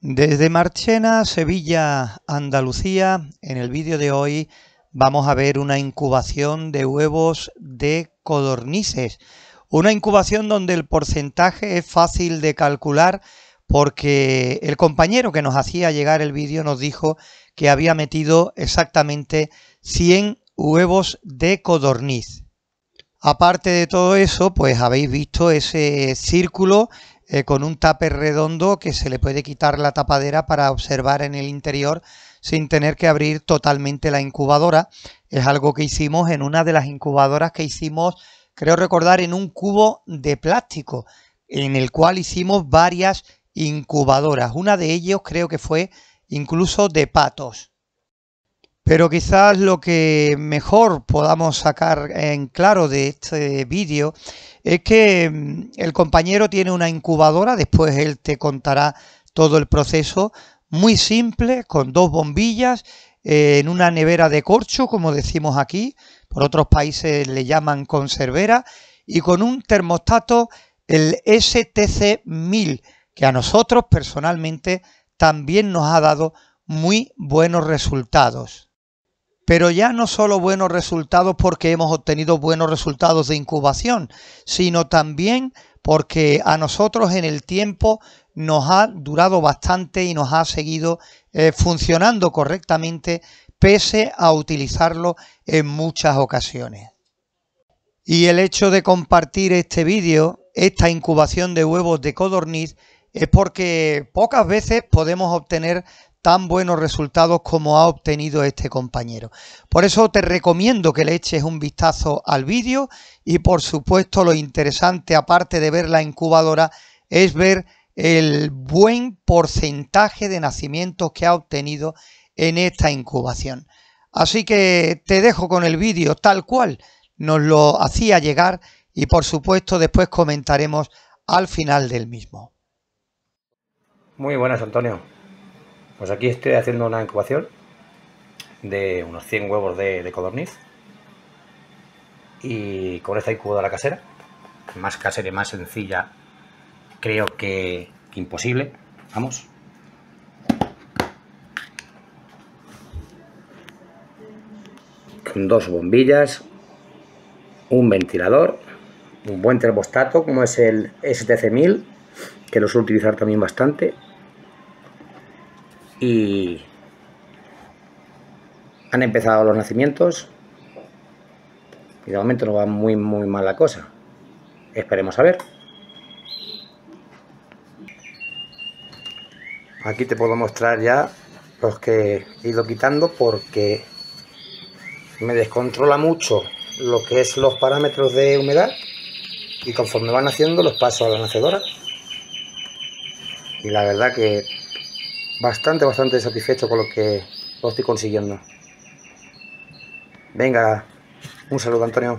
Desde Marchena, Sevilla, Andalucía, en el vídeo de hoy vamos a ver una incubación de huevos de codornices. Una incubación donde el porcentaje es fácil de calcular porque el compañero que nos hacía llegar el vídeo nos dijo que había metido exactamente 100 huevos de codorniz. Aparte de todo eso, pues habéis visto ese círculo eh, con un tape redondo que se le puede quitar la tapadera para observar en el interior sin tener que abrir totalmente la incubadora. Es algo que hicimos en una de las incubadoras que hicimos, creo recordar, en un cubo de plástico, en el cual hicimos varias incubadoras. Una de ellas creo que fue incluso de patos. Pero quizás lo que mejor podamos sacar en claro de este vídeo es que mm, el compañero tiene una incubadora, después él te contará todo el proceso, muy simple, con dos bombillas, eh, en una nevera de corcho, como decimos aquí, por otros países le llaman conservera, y con un termostato, el STC 1000, que a nosotros personalmente también nos ha dado muy buenos resultados pero ya no solo buenos resultados porque hemos obtenido buenos resultados de incubación, sino también porque a nosotros en el tiempo nos ha durado bastante y nos ha seguido eh, funcionando correctamente pese a utilizarlo en muchas ocasiones. Y el hecho de compartir este vídeo, esta incubación de huevos de codorniz, es porque pocas veces podemos obtener tan buenos resultados como ha obtenido este compañero. Por eso te recomiendo que le eches un vistazo al vídeo y por supuesto lo interesante aparte de ver la incubadora es ver el buen porcentaje de nacimientos que ha obtenido en esta incubación. Así que te dejo con el vídeo tal cual nos lo hacía llegar y por supuesto después comentaremos al final del mismo. Muy buenas, Antonio. Pues aquí estoy haciendo una incubación de unos 100 huevos de, de codorniz. Y con esta incubadora casera, más casera y más sencilla, creo que, imposible. Vamos. Con dos bombillas, un ventilador, un buen termostato como es el STC1000, que lo suelo utilizar también bastante, y han empezado los nacimientos y de momento no va muy muy mal la cosa esperemos a ver aquí te puedo mostrar ya los que he ido quitando porque me descontrola mucho lo que es los parámetros de humedad y conforme van haciendo los paso a la nacedora y la verdad que bastante, bastante satisfecho con lo que lo estoy consiguiendo. Venga, un saludo Antonio.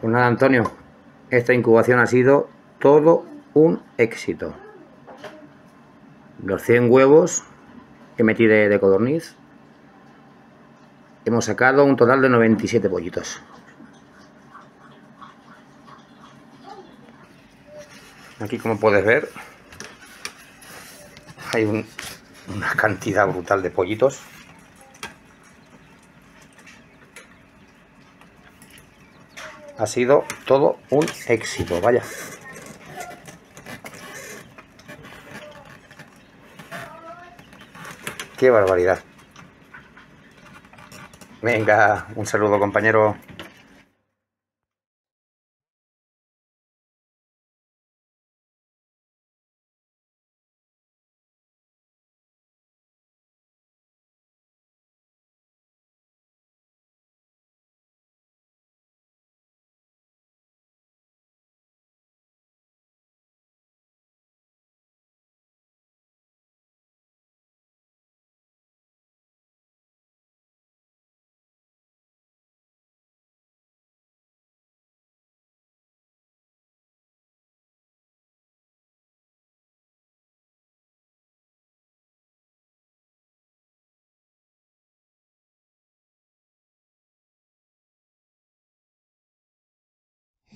Pues nada Antonio, esta incubación ha sido todo un éxito. Los 100 huevos que metí de, de codorniz, hemos sacado un total de 97 pollitos. Aquí como puedes ver, hay una cantidad brutal de pollitos. Ha sido todo un éxito, vaya. ¡Qué barbaridad! Venga, un saludo compañero.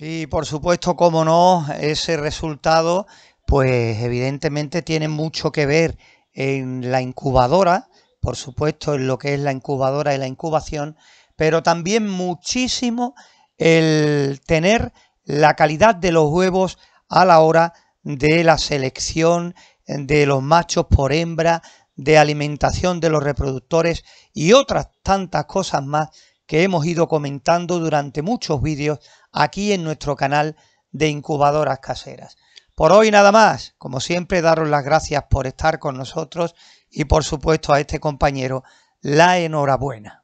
Y por supuesto, como no, ese resultado, pues evidentemente tiene mucho que ver en la incubadora, por supuesto en lo que es la incubadora y la incubación, pero también muchísimo el tener la calidad de los huevos a la hora de la selección de los machos por hembra, de alimentación de los reproductores y otras tantas cosas más que hemos ido comentando durante muchos vídeos aquí en nuestro canal de incubadoras caseras. Por hoy nada más, como siempre daros las gracias por estar con nosotros y por supuesto a este compañero la enhorabuena.